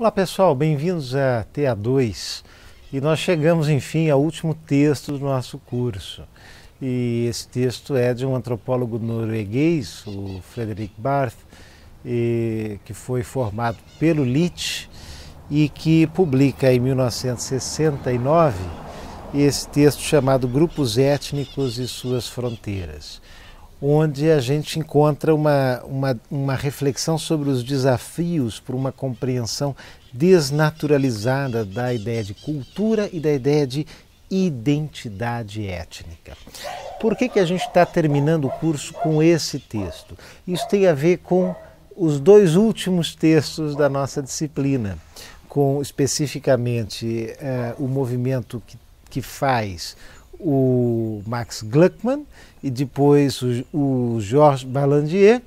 Olá pessoal, bem-vindos a TA2 e nós chegamos enfim ao último texto do nosso curso. E esse texto é de um antropólogo norueguês, o Frederick Barth, e, que foi formado pelo Leach e que publica em 1969 esse texto chamado Grupos Étnicos e Suas Fronteiras onde a gente encontra uma, uma, uma reflexão sobre os desafios para uma compreensão desnaturalizada da ideia de cultura e da ideia de identidade étnica. Por que, que a gente está terminando o curso com esse texto? Isso tem a ver com os dois últimos textos da nossa disciplina, com especificamente eh, o movimento que, que faz o Max Gluckman e depois o, o Georges Balandier.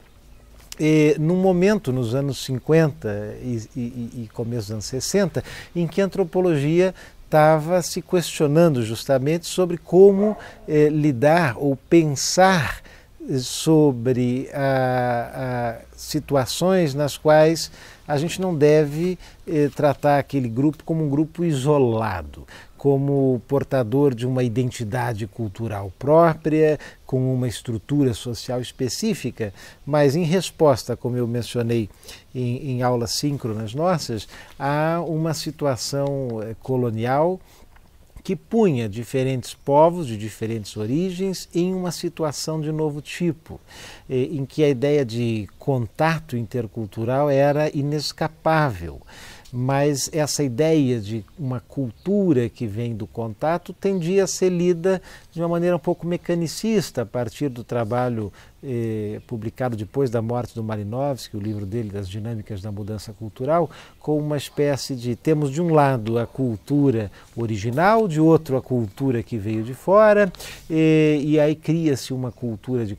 E, num momento, nos anos 50 e, e, e começo dos anos 60, em que a antropologia estava se questionando justamente sobre como eh, lidar ou pensar eh, sobre a, a, situações nas quais a gente não deve eh, tratar aquele grupo como um grupo isolado como portador de uma identidade cultural própria, com uma estrutura social específica, mas em resposta, como eu mencionei em, em aulas síncronas nossas, a uma situação eh, colonial que punha diferentes povos de diferentes origens em uma situação de novo tipo, eh, em que a ideia de contato intercultural era inescapável mas essa ideia de uma cultura que vem do contato tendia a ser lida de uma maneira um pouco mecanicista a partir do trabalho eh, publicado depois da morte do Malinowski, o livro dele das dinâmicas da mudança cultural, com uma espécie de temos de um lado a cultura original, de outro a cultura que veio de fora, e, eh, e aí cria-se uma cultura de,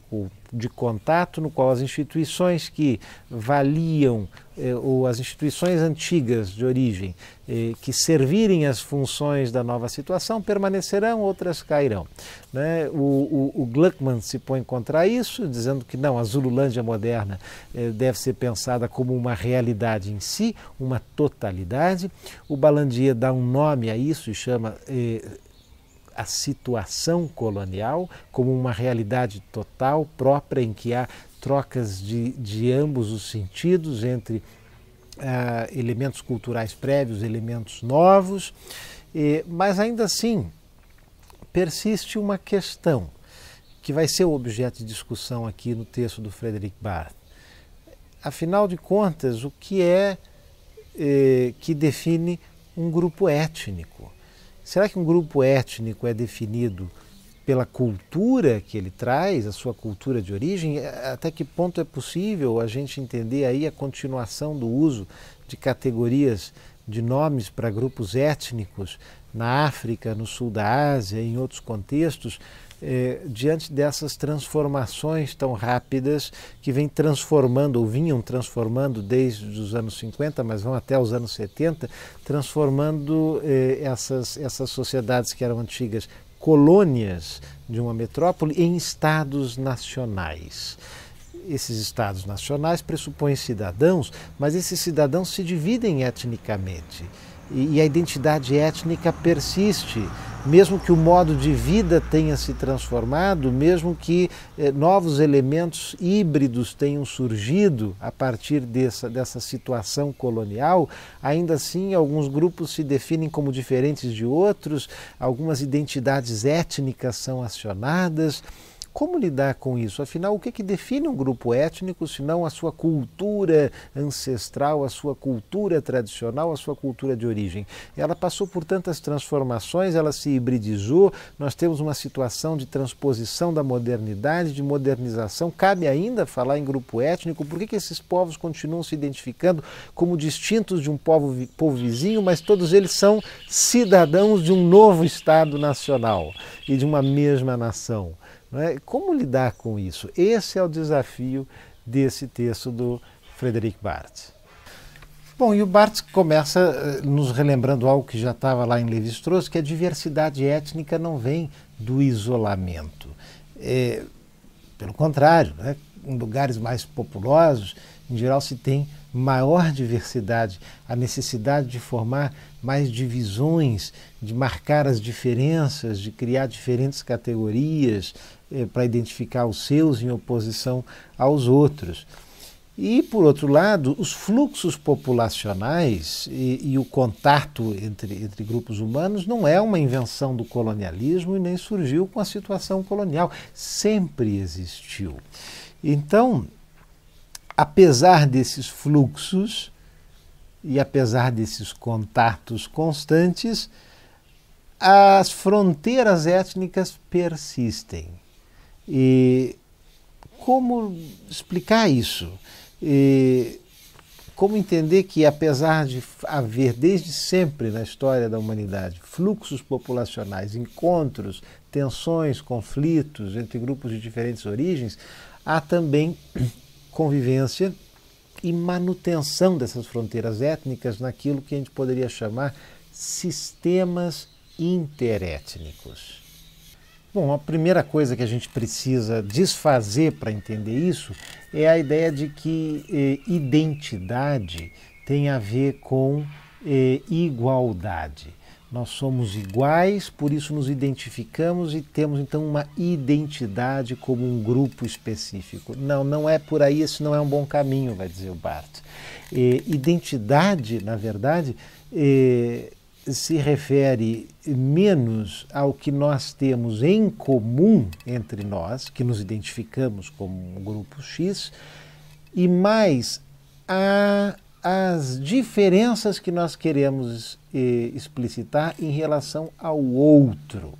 de contato no qual as instituições que valiam eh, ou as instituições antigas de origem eh, que servirem as funções da nova situação permanecerão, outras cairão. Né? O, o, o, Gluckman se põe contra isso, dizendo que não, a Zululândia moderna eh, deve ser pensada como uma realidade em si, uma totalidade. O Balandier dá um nome a isso e chama a situação colonial como uma realidade total própria em que há trocas de, de ambos os sentidos entre ah, elementos culturais prévios, elementos novos, e, mas ainda assim persiste uma questão que vai ser o objeto de discussão aqui no texto do Frederic Barth. Afinal de contas, o que é eh, que define um grupo étnico? Será que um grupo étnico é definido pela cultura que ele traz, a sua cultura de origem, é, até que ponto é possível a gente entender aí a continuação do uso de categorias de nomes para grupos étnicos na África, no sul da Ásia, em outros contextos, eh, diante dessas transformações tão rápidas que vêm transformando, ou vinham transformando desde os anos 50, mas vão até os anos 70, transformando eh, essas, essas sociedades que eram antigas colônias de uma metrópole em estados nacionais. Esses estados nacionais pressupõem cidadãos, mas esses cidadãos se dividem etnicamente e a identidade étnica persiste, mesmo que o modo de vida tenha se transformado, mesmo que eh, novos elementos híbridos tenham surgido a partir dessa, dessa situação colonial, ainda assim alguns grupos se definem como diferentes de outros, algumas identidades étnicas são acionadas. Como lidar com isso? Afinal, o que, que define um grupo étnico se não a sua cultura ancestral, a sua cultura tradicional, a sua cultura de origem? Ela passou por tantas transformações, ela se hibridizou, nós temos uma situação de transposição da modernidade, de modernização. Cabe ainda falar em grupo étnico? Por que, que esses povos continuam se identificando como distintos de um povo, povo vizinho, mas todos eles são cidadãos de um novo Estado nacional e de uma mesma nação? Né? Como lidar com isso? Esse é o desafio desse texto do Frederic Barthes. Bom, e o Barthes começa eh, nos relembrando algo que já estava lá em Lewis strauss que a diversidade étnica não vem do isolamento. É, pelo contrário, né? em lugares mais populosos, em geral, se tem maior diversidade, a necessidade de formar mais divisões, de marcar as diferenças, de criar diferentes categorias, eh, para identificar os seus em oposição aos outros. E, por outro lado, os fluxos populacionais e, e, o contato entre, entre grupos humanos não é uma invenção do colonialismo e nem surgiu com a situação colonial. Sempre existiu. Então, apesar desses fluxos e apesar desses contatos constantes, as fronteiras étnicas persistem e como explicar isso? E como entender que, apesar de haver desde sempre na história da humanidade fluxos populacionais, encontros, tensões, conflitos entre grupos de diferentes origens, há também convivência e manutenção dessas fronteiras étnicas naquilo que a gente poderia chamar sistemas interétnicos. Bom, a primeira coisa que a gente precisa desfazer para entender isso é a ideia de que eh, identidade tem a ver com eh, igualdade. Nós somos iguais, por isso nos identificamos e temos então uma identidade como um grupo específico. Não, não é por aí, esse não é um bom caminho, vai dizer o Barthes. Eh, identidade, na verdade, eh, se refere menos ao que nós temos em comum entre nós, que nos identificamos como um grupo X, e mais a as diferenças que nós queremos eh, explicitar em relação ao outro.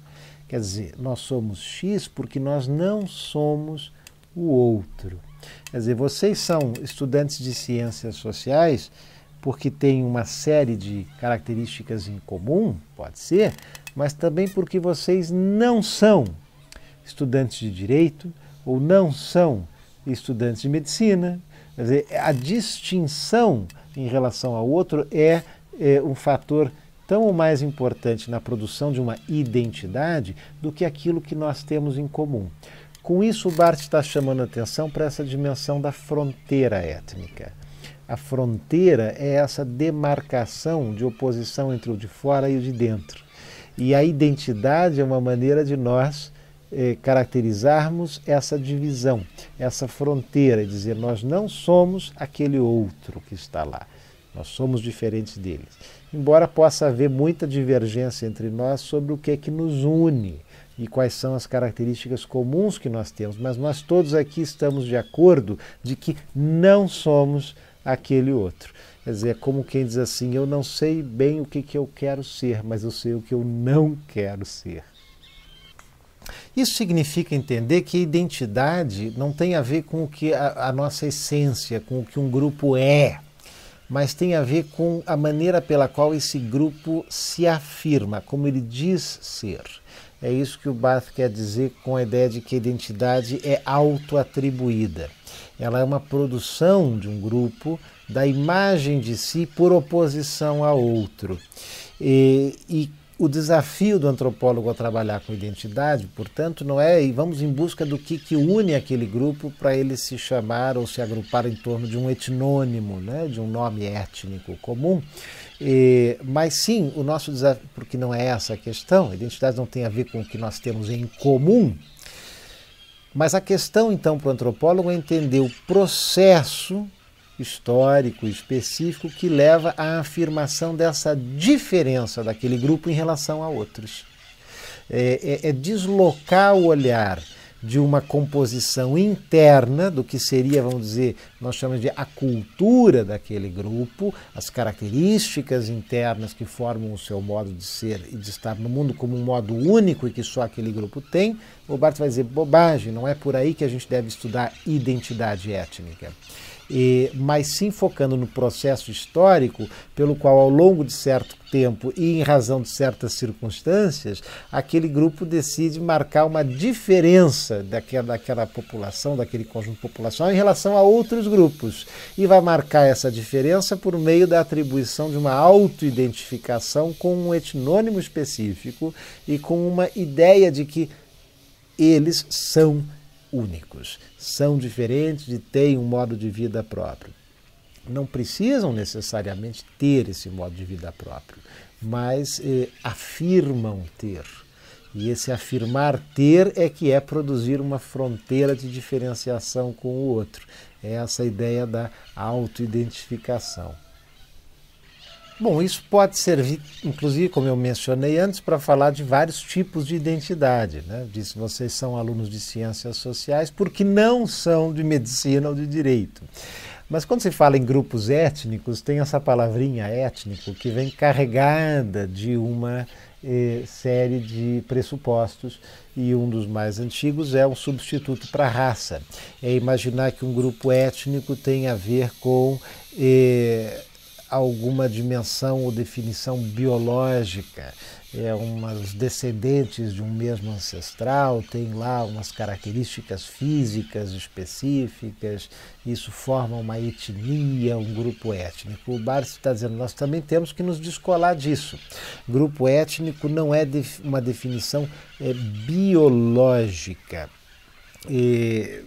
Quer dizer, nós somos X porque nós não somos o outro. Quer dizer, vocês são estudantes de ciências sociais porque tem uma série de características em comum, pode ser, mas também porque vocês não são estudantes de direito ou não são estudantes de medicina. Quer dizer, a distinção em relação ao outro é, é um fator tão ou mais importante na produção de uma identidade do que aquilo que nós temos em comum. Com isso, o Bart está chamando atenção para essa dimensão da fronteira étnica. A fronteira é essa demarcação de oposição entre o de fora e o de dentro. E a identidade é uma maneira de nós eh, caracterizarmos essa divisão, essa fronteira, e dizer nós não somos aquele outro que está lá, nós somos diferentes deles. Embora possa haver muita divergência entre nós sobre o que é que nos une e quais são as características comuns que nós temos, mas nós todos aqui estamos de acordo de que não somos aquele outro. Quer dizer, é como quem diz assim: eu não sei bem o que, que eu quero ser, mas eu sei o que eu não quero ser. Isso significa entender que identidade não tem a ver com o que a, a nossa essência, com o que um grupo é, mas tem a ver com a maneira pela qual esse grupo se afirma, como ele diz ser. É isso que o Barth quer dizer com a ideia de que a identidade é autoatribuída. Ela é uma produção de um grupo da imagem de si por oposição a outro. E, e o desafio do antropólogo a trabalhar com identidade, portanto, não é e vamos em busca do que, que une aquele grupo para ele se chamar ou se agrupar em torno de um etnônimo, né, de um nome étnico comum e, mas sim, o nosso desafio, porque não é essa a questão, identidade não tem a ver com o que nós temos em comum, mas a questão então para o antropólogo é entender o processo histórico específico que leva à afirmação dessa diferença daquele grupo em relação a outros. é, é, é deslocar o olhar de uma composição interna do que seria, vamos dizer, nós chamamos de a cultura daquele grupo, as características internas que formam o seu modo de ser e de estar no mundo como um modo único e que só aquele grupo tem. O Barthes vai dizer bobagem, não é por aí que a gente deve estudar identidade étnica e, mas sim focando no processo histórico, pelo qual, ao longo de certo tempo e em razão de certas circunstâncias, aquele grupo decide marcar uma diferença daquela, daquela população, daquele conjunto populacional, em relação a outros grupos. E vai marcar essa diferença por meio da atribuição de uma autoidentificação com um etnônimo específico e com uma ideia de que eles são únicos, são diferentes e têm um modo de vida próprio. Não precisam necessariamente ter esse modo de vida próprio, mas eh, afirmam ter. E esse afirmar ter é que é produzir uma fronteira de diferenciação com o outro. É essa ideia da autoidentificação. Bom, isso pode servir, inclusive, como eu mencionei antes, para falar de vários tipos de identidade. Né? Disse vocês são alunos de ciências sociais porque não são de medicina ou de direito. Mas quando se fala em grupos étnicos, tem essa palavrinha étnico que vem carregada de uma eh, série de pressupostos e um dos mais antigos é um substituto para raça. É imaginar que um grupo étnico tem a ver com. Eh, alguma dimensão ou definição biológica. É umas descendentes de um mesmo ancestral, tem lá umas características físicas específicas, isso forma uma etnia, um grupo étnico. O Barsi está dizendo, nós também temos que nos descolar disso. Grupo étnico não é uma definição é, biológica. E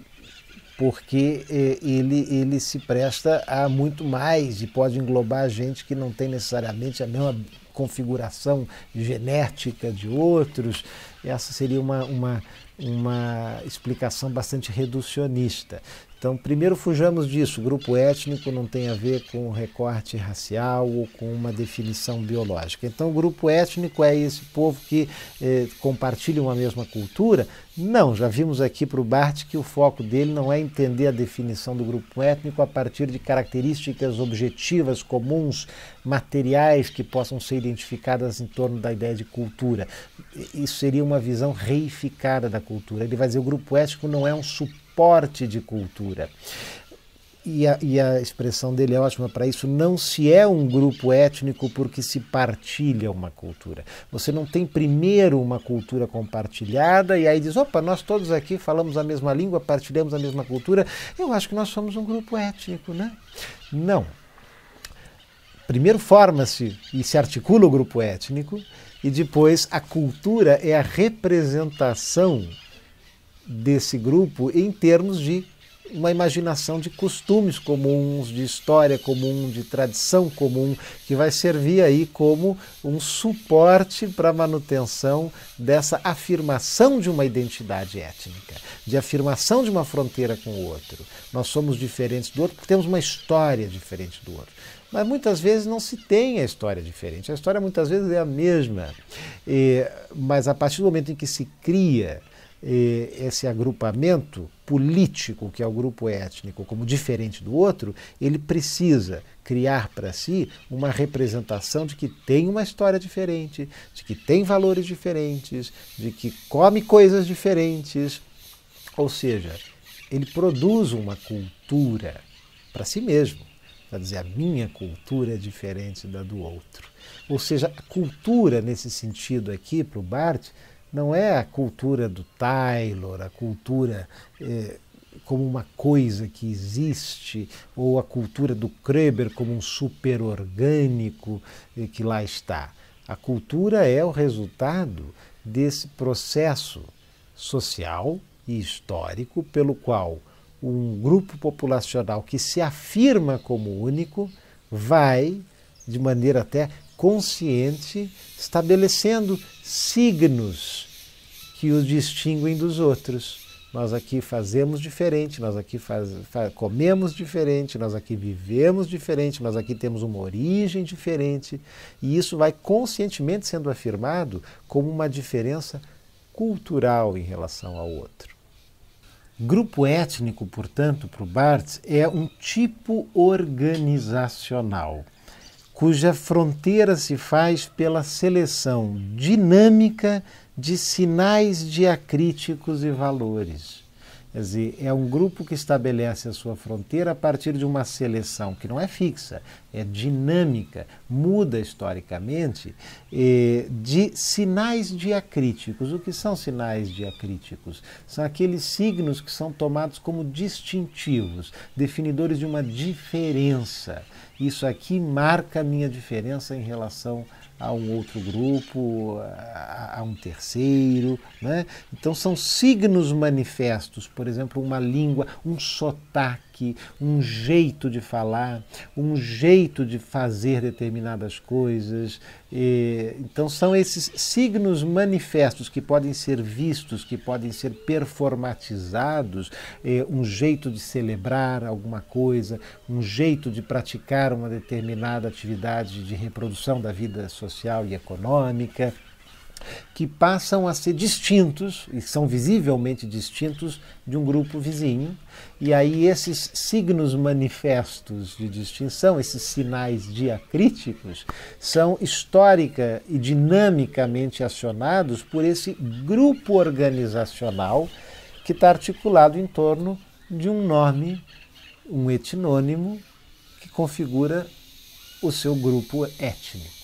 porque eh, ele, ele se presta a muito mais e pode englobar gente que não tem necessariamente a mesma configuração genética de outros. Essa seria uma, uma, uma explicação bastante reducionista. Então, primeiro fujamos disso. Grupo étnico não tem a ver com recorte racial ou com uma definição biológica. Então, grupo étnico é esse povo que eh, compartilha uma mesma cultura? Não, já vimos aqui para o Bart que o foco dele não é entender a definição do grupo étnico a partir de características objetivas, comuns, materiais que possam ser identificadas em torno da ideia de cultura. Isso seria uma visão reificada da cultura. Ele vai dizer que o grupo étnico não é um suporte porte de cultura. E a, e a, expressão dele é ótima para isso. Não se é um grupo étnico porque se partilha uma cultura. Você não tem primeiro uma cultura compartilhada e aí diz: opa, nós todos aqui falamos a mesma língua, partilhamos a mesma cultura. Eu acho que nós somos um grupo étnico, né? Não. Primeiro forma-se e se articula o grupo étnico, e depois a cultura é a representação desse grupo em termos de uma imaginação de costumes comuns, de história comum, de tradição comum, que vai servir aí como um suporte para a manutenção dessa afirmação de uma identidade étnica, de afirmação de uma fronteira com o outro. Nós somos diferentes do outro porque temos uma história diferente do outro. Mas muitas vezes não se tem a história diferente. A história muitas vezes é a mesma. E, mas a partir do momento em que se cria esse agrupamento político, que é o grupo étnico, como diferente do outro, ele precisa criar para si uma representação de que tem uma história diferente, de que tem valores diferentes, de que come coisas diferentes. Ou seja, ele produz uma cultura para si mesmo, para dizer a minha cultura é diferente da do outro. Ou seja, a cultura nesse sentido aqui, para o Barthes, não é a cultura do Taylor, a cultura eh, como uma coisa que existe, ou a cultura do Kreber como um superorgânico eh, que lá está. A cultura é o resultado desse processo social e histórico pelo qual um grupo populacional que se afirma como único vai, de maneira até consciente, estabelecendo signos que os distinguem dos outros. Nós aqui fazemos diferente, nós aqui faz, faz, comemos diferente, nós aqui vivemos diferente, nós aqui temos uma origem diferente. E isso vai conscientemente sendo afirmado como uma diferença cultural em relação ao outro. Grupo étnico, portanto, para o Barthes, é um tipo organizacional cuja fronteira se faz pela seleção dinâmica de sinais diacríticos e valores. Quer dizer, é um grupo que estabelece a sua fronteira a partir de uma seleção que não é fixa, é dinâmica, muda historicamente, eh, de sinais diacríticos. O que são sinais diacríticos? São aqueles signos que são tomados como distintivos, definidores de uma diferença isso aqui marca a minha diferença em relação a um outro grupo, a, a um terceiro. Né? Então, são signos manifestos, por exemplo, uma língua, um sotaque aqui, um jeito de falar, um jeito de fazer determinadas coisas. E, então, são esses signos manifestos que podem ser vistos, que podem ser performatizados, e, um jeito de celebrar alguma coisa, um jeito de praticar uma determinada atividade de reprodução da vida social e econômica que passam a ser distintos e são visivelmente distintos de um grupo vizinho. E aí esses signos manifestos de distinção, esses sinais diacríticos, são histórica e dinamicamente acionados por esse grupo organizacional que está articulado em torno de um nome, um etnônimo que configura o seu grupo étnico.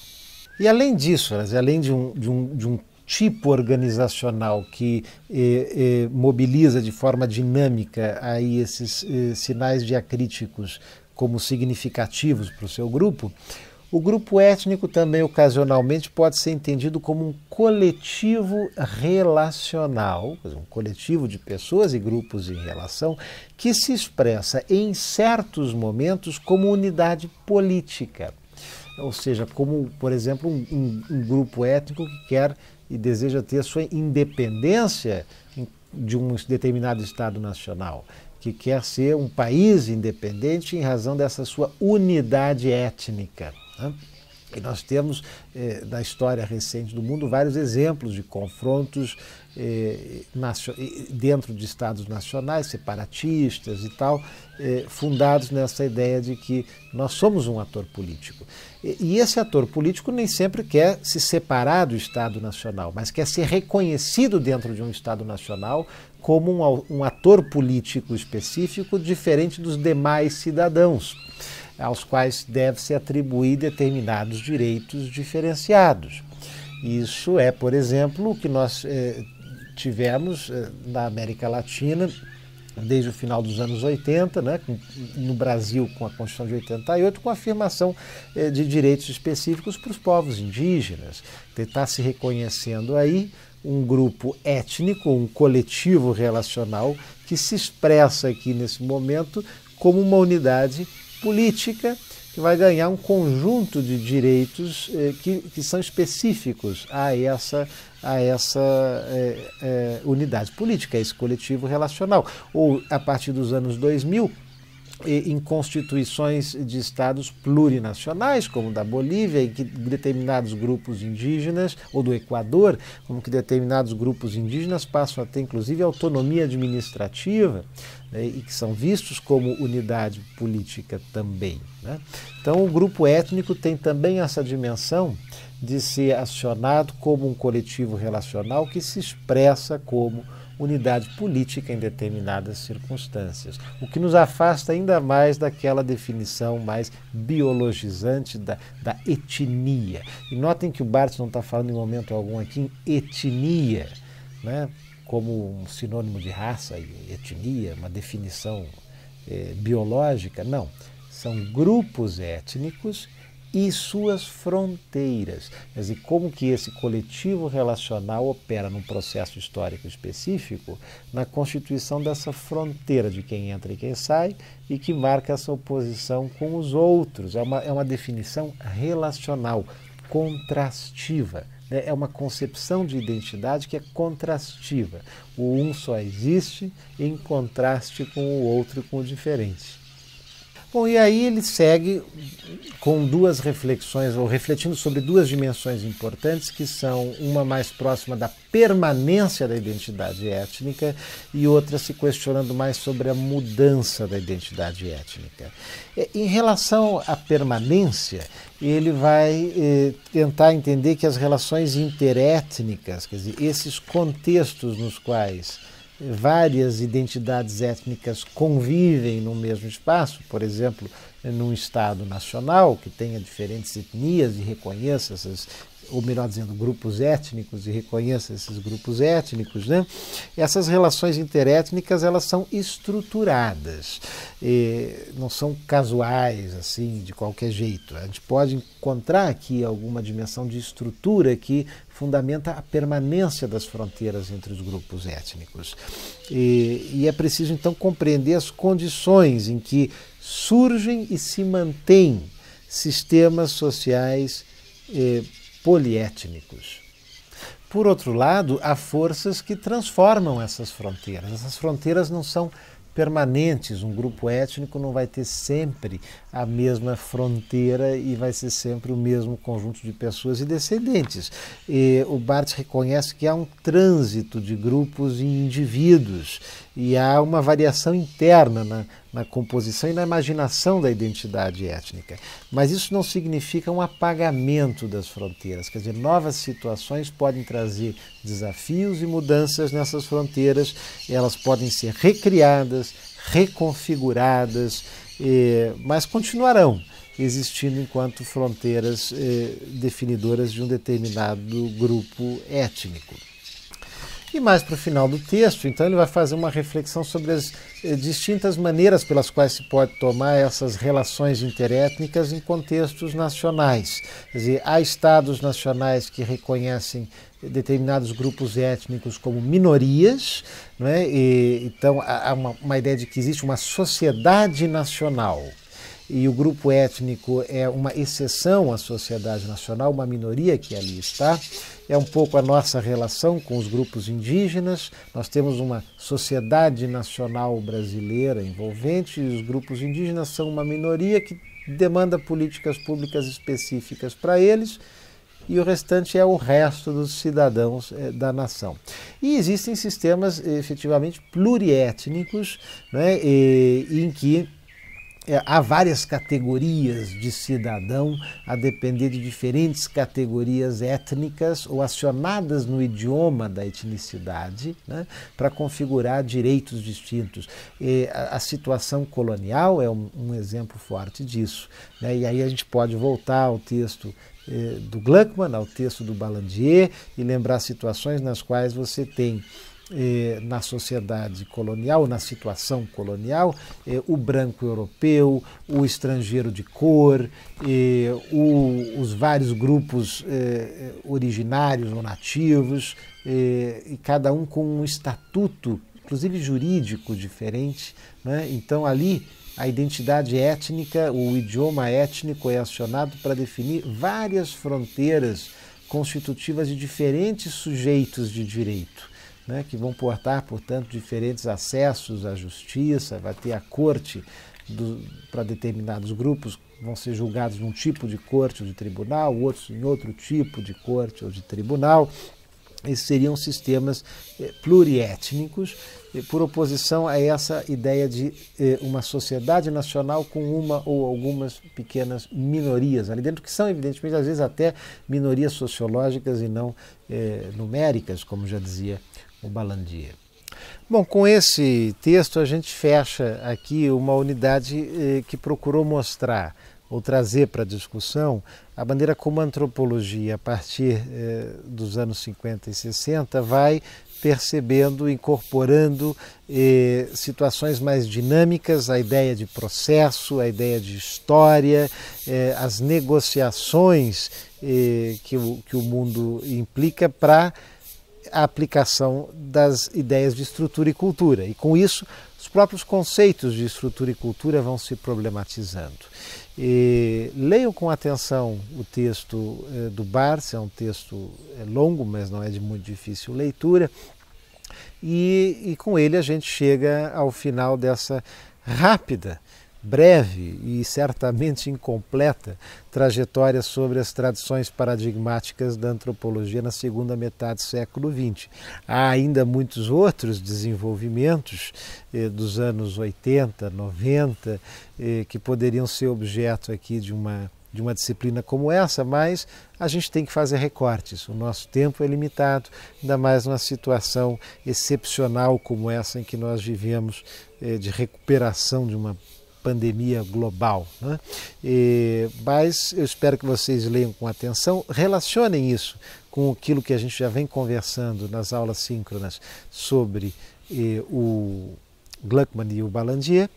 E além disso, além de um, de um, de um tipo organizacional que eh, eh, mobiliza de forma dinâmica aí esses eh, sinais diacríticos como significativos para o seu grupo, o grupo étnico também ocasionalmente pode ser entendido como um coletivo relacional, um coletivo de pessoas e grupos em relação, que se expressa em certos momentos como unidade política ou seja, como, por exemplo, um, um, um grupo étnico que quer e deseja ter sua independência de um determinado Estado nacional, que quer ser um país independente em razão dessa sua unidade étnica. Né? E nós temos, eh, na história recente do mundo, vários exemplos de confrontos eh, dentro de estados nacionais, separatistas e tal, eh, fundados nessa ideia de que nós somos um ator político. E, e esse ator político nem sempre quer se separar do Estado nacional, mas quer ser reconhecido dentro de um Estado nacional como um, um ator político específico, diferente dos demais cidadãos aos quais deve-se atribuir determinados direitos diferenciados. Isso é, por exemplo, o que nós eh, tivemos eh, na América Latina desde o final dos anos 80, né, no Brasil com a Constituição de 88, com a afirmação eh, de direitos específicos para os povos indígenas. Então, está se reconhecendo aí um grupo étnico, um coletivo relacional que se expressa aqui nesse momento como uma unidade política, que vai ganhar um conjunto de direitos eh, que, que são específicos a essa, a essa eh, eh, unidade política, a esse coletivo relacional. Ou, a partir dos anos 2000, em constituições de estados plurinacionais, como da Bolívia, em que determinados grupos indígenas, ou do Equador, como que determinados grupos indígenas passam a ter, inclusive, autonomia administrativa, né, e que são vistos como unidade política também. Né? Então, o grupo étnico tem também essa dimensão de ser acionado como um coletivo relacional que se expressa como unidade política em determinadas circunstâncias, o que nos afasta ainda mais daquela definição mais biologizante da, da etnia. E notem que o Barthes não está falando em momento algum aqui em etnia, né? como um sinônimo de raça e etnia, uma definição eh, biológica, não. São grupos étnicos e suas fronteiras. Quer dizer, como que esse coletivo relacional opera num processo histórico específico na constituição dessa fronteira de quem entra e quem sai e que marca essa oposição com os outros. É uma, é uma definição relacional, contrastiva. Né? É uma concepção de identidade que é contrastiva. O um só existe em contraste com o outro e com o diferente. Bom, e aí ele segue com duas reflexões, ou refletindo sobre duas dimensões importantes, que são uma mais próxima da permanência da identidade étnica e outra se questionando mais sobre a mudança da identidade étnica. Em relação à permanência, ele vai eh, tentar entender que as relações interétnicas, quer dizer, esses contextos nos quais várias identidades étnicas convivem no mesmo espaço, por exemplo, num Estado nacional que tenha diferentes etnias e reconheça essas ou melhor dizendo, grupos étnicos e reconheça esses grupos étnicos, né? essas relações interétnicas elas são estruturadas, não são casuais assim de qualquer jeito. A gente pode encontrar aqui alguma dimensão de estrutura que fundamenta a permanência das fronteiras entre os grupos étnicos. E, e, é preciso então compreender as condições em que surgem e se mantêm sistemas sociais eh, poliétnicos. Por outro lado, há forças que transformam essas fronteiras. Essas fronteiras não são permanentes. Um grupo étnico não vai ter sempre a mesma fronteira e vai ser sempre o mesmo conjunto de pessoas e descendentes. E o Barthes reconhece que há um trânsito de grupos e indivíduos e há uma variação interna na, na, composição e na imaginação da identidade étnica. Mas isso não significa um apagamento das fronteiras, quer dizer, novas situações podem trazer desafios e mudanças nessas fronteiras, elas podem ser recriadas, reconfiguradas, eh, mas continuarão existindo enquanto fronteiras eh, definidoras de um determinado grupo étnico. E mais para o final do texto, então, ele vai fazer uma reflexão sobre as eh, distintas maneiras pelas quais se pode tomar essas relações interétnicas em contextos nacionais. Quer dizer, há estados nacionais que reconhecem determinados grupos étnicos como minorias, né? E, então há uma, uma ideia de que existe uma sociedade nacional e o grupo étnico é uma exceção à sociedade nacional, uma minoria que ali está, é um pouco a nossa relação com os grupos indígenas. Nós temos uma sociedade nacional brasileira envolvente e os grupos indígenas são uma minoria que demanda políticas públicas específicas para eles e o restante é o resto dos cidadãos eh, da nação. E existem sistemas efetivamente pluriétnicos, né, e, em que é, há várias categorias de cidadão, a depender de diferentes categorias étnicas ou acionadas no idioma da etnicidade, né, para configurar direitos distintos. E a, a situação colonial é um, um exemplo forte disso. Né, e aí a gente pode voltar ao texto eh, do Gluckman, ao texto do Balandier, e lembrar situações nas quais você tem eh, na sociedade colonial, na situação colonial, eh, o branco europeu, o estrangeiro de cor, eh, o, os vários grupos originários ou nativos, e cada um com um estatuto, inclusive jurídico, diferente. Né? Então, ali a identidade étnica, o idioma étnico é acionado para definir várias fronteiras constitutivas de diferentes sujeitos de direito né, que vão portar, portanto, diferentes acessos à justiça, vai ter a corte para determinados grupos vão ser julgados num tipo de corte ou de tribunal, outros em outro tipo de corte ou de tribunal. Esses seriam sistemas eh, pluriétnicos, eh, por oposição a essa ideia de eh, uma sociedade nacional com uma ou algumas pequenas minorias ali dentro, que são, evidentemente, às vezes até minorias sociológicas e não eh, numéricas, como já dizia o Balandier. Bom, com esse texto a gente fecha aqui uma unidade eh, que procurou mostrar ou trazer para a discussão a maneira como a antropologia, a partir eh, dos anos 50 e 60, vai percebendo, incorporando eh, situações mais dinâmicas, a ideia de processo, a ideia de história, eh, as negociações eh, que o, que o mundo implica para a aplicação das ideias de estrutura e cultura. E com isso, os próprios conceitos de estrutura e cultura vão se problematizando. E leiam com atenção o texto eh, do Barça, é um texto eh, longo, mas não é de muito difícil leitura. E, e com ele a gente chega ao final dessa rápida breve e certamente incompleta trajetória sobre as tradições paradigmáticas da antropologia na segunda metade do século XX. Há ainda muitos outros desenvolvimentos eh, dos anos 80, 90, eh, que poderiam ser objeto aqui de uma de uma disciplina como essa, mas a gente tem que fazer recortes. O nosso tempo é limitado, ainda mais numa situação excepcional como essa em que nós vivemos, eh, de recuperação de uma pandemia global. Né? E, mas eu espero que vocês leiam com atenção, relacionem isso com aquilo que a gente já vem conversando nas aulas síncronas sobre eh, o Gluckman e o Balandier,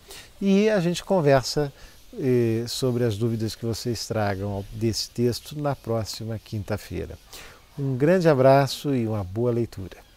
e a gente conversa eh, sobre as dúvidas que vocês tragam desse texto na próxima quinta-feira. Um grande abraço e uma boa leitura.